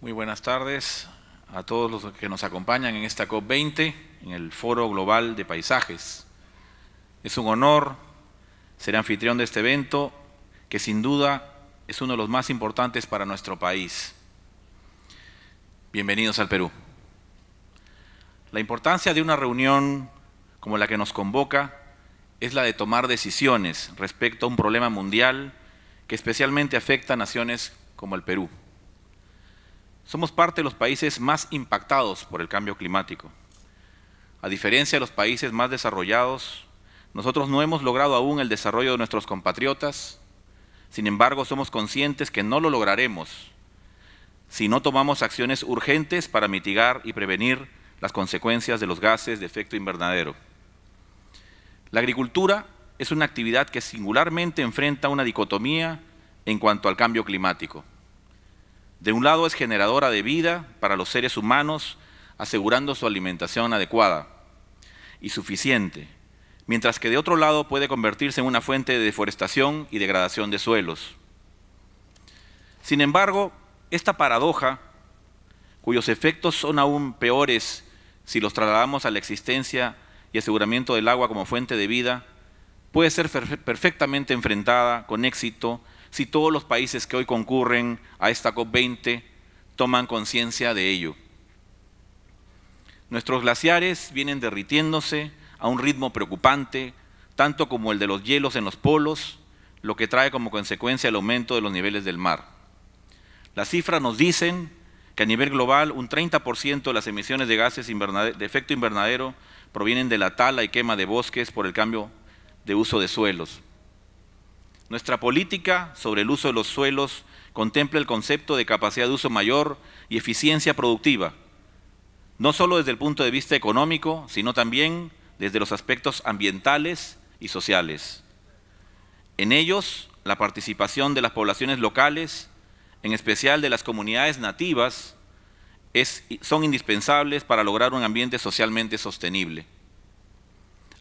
Muy buenas tardes a todos los que nos acompañan en esta COP20, en el Foro Global de Paisajes. Es un honor ser anfitrión de este evento, que sin duda es uno de los más importantes para nuestro país. Bienvenidos al Perú. La importancia de una reunión como la que nos convoca es la de tomar decisiones respecto a un problema mundial que especialmente afecta a naciones como el Perú somos parte de los países más impactados por el cambio climático. A diferencia de los países más desarrollados, nosotros no hemos logrado aún el desarrollo de nuestros compatriotas, sin embargo somos conscientes que no lo lograremos si no tomamos acciones urgentes para mitigar y prevenir las consecuencias de los gases de efecto invernadero. La agricultura es una actividad que singularmente enfrenta una dicotomía en cuanto al cambio climático. De un lado es generadora de vida para los seres humanos, asegurando su alimentación adecuada y suficiente, mientras que de otro lado puede convertirse en una fuente de deforestación y degradación de suelos. Sin embargo, esta paradoja, cuyos efectos son aún peores si los trasladamos a la existencia y aseguramiento del agua como fuente de vida, puede ser perfectamente enfrentada con éxito si todos los países que hoy concurren a esta COP20 toman conciencia de ello. Nuestros glaciares vienen derritiéndose a un ritmo preocupante, tanto como el de los hielos en los polos, lo que trae como consecuencia el aumento de los niveles del mar. Las cifras nos dicen que a nivel global un 30% de las emisiones de gases de efecto invernadero provienen de la tala y quema de bosques por el cambio de uso de suelos. Nuestra política sobre el uso de los suelos contempla el concepto de capacidad de uso mayor y eficiencia productiva, no solo desde el punto de vista económico, sino también desde los aspectos ambientales y sociales. En ellos, la participación de las poblaciones locales, en especial de las comunidades nativas, son indispensables para lograr un ambiente socialmente sostenible.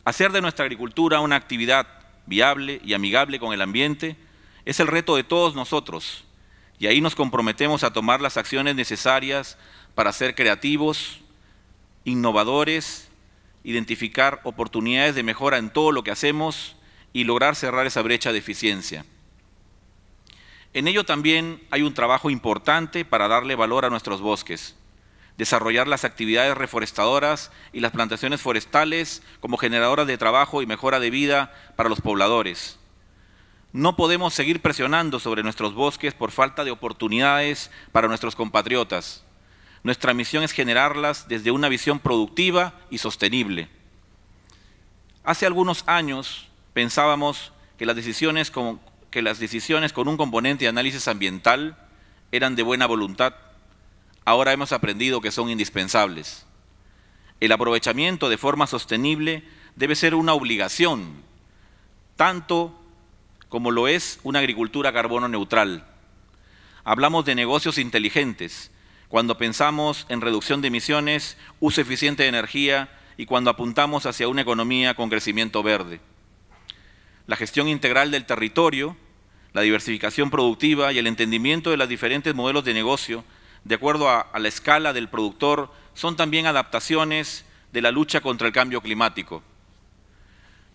Hacer de nuestra agricultura una actividad viable y amigable con el ambiente es el reto de todos nosotros. Y ahí nos comprometemos a tomar las acciones necesarias para ser creativos, innovadores, identificar oportunidades de mejora en todo lo que hacemos y lograr cerrar esa brecha de eficiencia. En ello también hay un trabajo importante para darle valor a nuestros bosques desarrollar las actividades reforestadoras y las plantaciones forestales como generadoras de trabajo y mejora de vida para los pobladores. No podemos seguir presionando sobre nuestros bosques por falta de oportunidades para nuestros compatriotas. Nuestra misión es generarlas desde una visión productiva y sostenible. Hace algunos años pensábamos que las decisiones con, que las decisiones con un componente de análisis ambiental eran de buena voluntad ahora hemos aprendido que son indispensables. El aprovechamiento de forma sostenible debe ser una obligación, tanto como lo es una agricultura carbono neutral. Hablamos de negocios inteligentes cuando pensamos en reducción de emisiones, uso eficiente de energía y cuando apuntamos hacia una economía con crecimiento verde. La gestión integral del territorio, la diversificación productiva y el entendimiento de los diferentes modelos de negocio de acuerdo a, la escala del productor, son también adaptaciones de la lucha contra el cambio climático.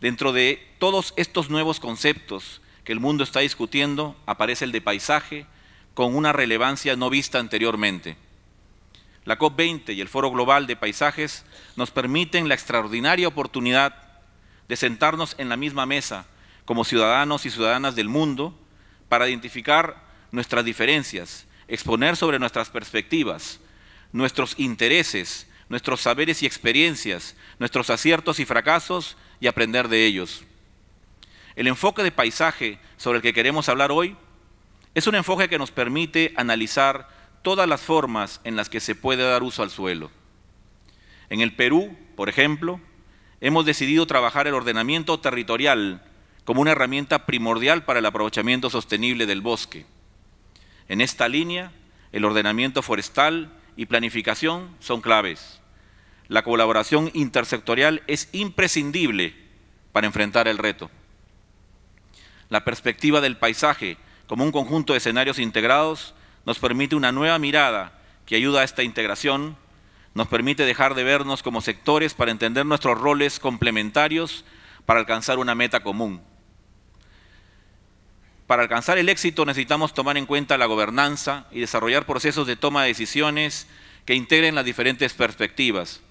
Dentro de todos estos nuevos conceptos que el mundo está discutiendo, aparece el de paisaje con una relevancia no vista anteriormente. La COP20 y el Foro Global de Paisajes nos permiten la extraordinaria oportunidad de sentarnos en la misma mesa como ciudadanos y ciudadanas del mundo para identificar nuestras diferencias exponer sobre nuestras perspectivas, nuestros intereses, nuestros saberes y experiencias, nuestros aciertos y fracasos y aprender de ellos. El enfoque de paisaje sobre el que queremos hablar hoy es un enfoque que nos permite analizar todas las formas en las que se puede dar uso al suelo. En el Perú, por ejemplo, hemos decidido trabajar el ordenamiento territorial como una herramienta primordial para el aprovechamiento sostenible del bosque. En esta línea, el ordenamiento forestal y planificación son claves. La colaboración intersectorial es imprescindible para enfrentar el reto. La perspectiva del paisaje como un conjunto de escenarios integrados nos permite una nueva mirada que ayuda a esta integración, nos permite dejar de vernos como sectores para entender nuestros roles complementarios para alcanzar una meta común para alcanzar el éxito necesitamos tomar en cuenta la gobernanza y desarrollar procesos de toma de decisiones que integren las diferentes perspectivas.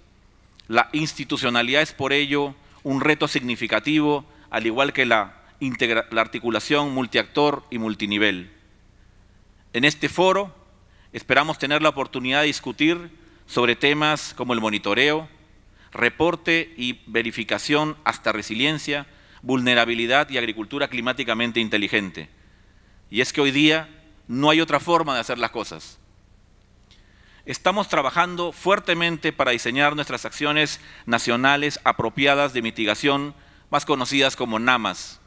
La institucionalidad es por ello un reto significativo, al igual que la, articulación multiactor y multinivel. En este foro esperamos tener la oportunidad de discutir sobre temas como el monitoreo, reporte y verificación hasta resiliencia, vulnerabilidad y agricultura climáticamente inteligente. Y es que hoy día no hay otra forma de hacer las cosas. Estamos trabajando fuertemente para diseñar nuestras acciones nacionales apropiadas de mitigación, más conocidas como NAMAS.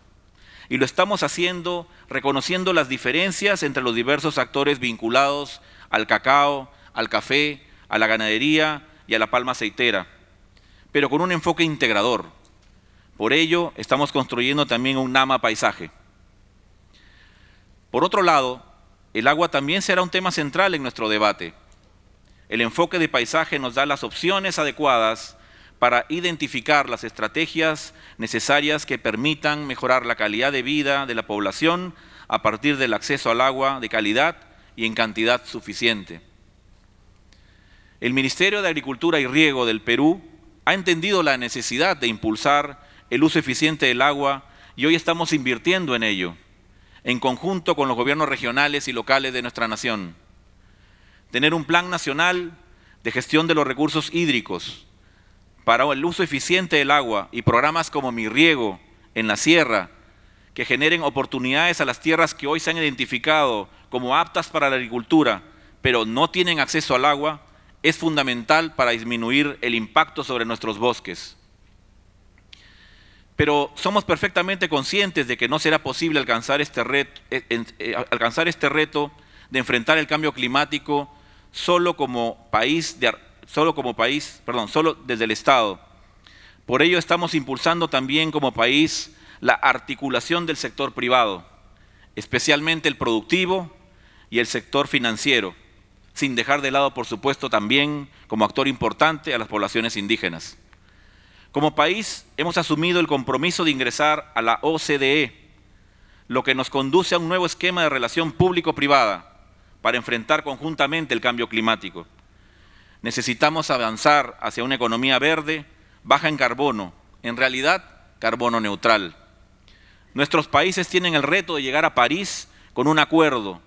Y lo estamos haciendo reconociendo las diferencias entre los diversos actores vinculados al cacao, al café, a la ganadería y a la palma aceitera, pero con un enfoque integrador por ello, estamos construyendo también un NAMA paisaje. Por otro lado, el agua también será un tema central en nuestro debate. El enfoque de paisaje nos da las opciones adecuadas para identificar las estrategias necesarias que permitan mejorar la calidad de vida de la población a partir del acceso al agua de calidad y en cantidad suficiente. El Ministerio de Agricultura y Riego del Perú ha entendido la necesidad de impulsar el uso eficiente del agua y hoy estamos invirtiendo en ello, en conjunto con los gobiernos regionales y locales de nuestra nación. Tener un plan nacional de gestión de los recursos hídricos para el uso eficiente del agua y programas como Mi Riego en la Sierra, que generen oportunidades a las tierras que hoy se han identificado como aptas para la agricultura, pero no tienen acceso al agua, es fundamental para disminuir el impacto sobre nuestros bosques pero somos perfectamente conscientes de que no será posible alcanzar este, eh, eh, este reto, de enfrentar el cambio climático solo como país, solo como país, solo desde el Estado. Por ello estamos impulsando también como país la articulación del sector privado, especialmente el productivo y el sector financiero, sin dejar de lado, por supuesto, también como actor importante a las poblaciones indígenas. Como país hemos asumido el compromiso de ingresar a la OCDE, lo que nos conduce a un nuevo esquema de relación público-privada para enfrentar conjuntamente el cambio climático. Necesitamos avanzar hacia una economía verde, baja en carbono, en realidad carbono neutral. Nuestros países tienen el reto de llegar a París con un acuerdo.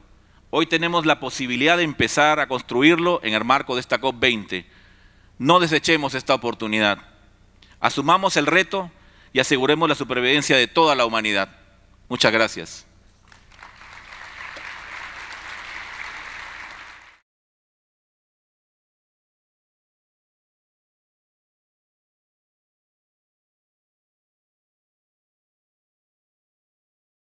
Hoy tenemos la posibilidad de empezar a construirlo en el marco de esta COP20. No desechemos esta oportunidad. Asumamos el reto y aseguremos la supervivencia de toda la humanidad. Muchas gracias.